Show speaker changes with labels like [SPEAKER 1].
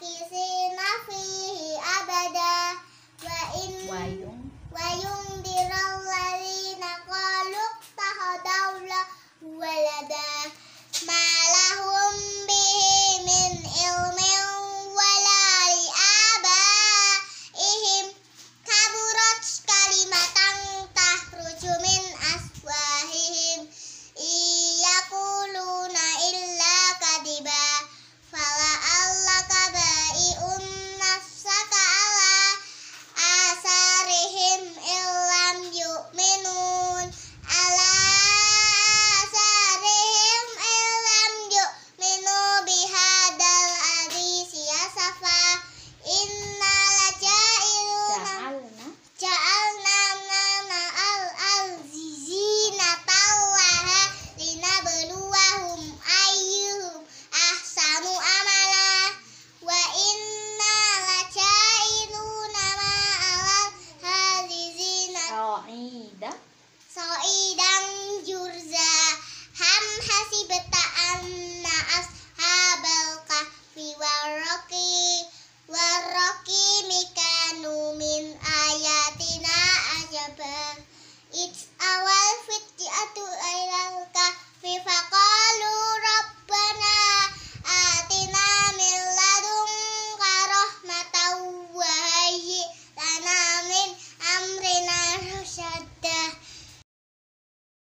[SPEAKER 1] makisina fihi abada wa in wa wayung wayung diralladina qalu tahadawla walada hasibta anna ashabal kahfi warraqi warraqi mikanu min ayatina ajaba it's awal fitiatu ilal kahfi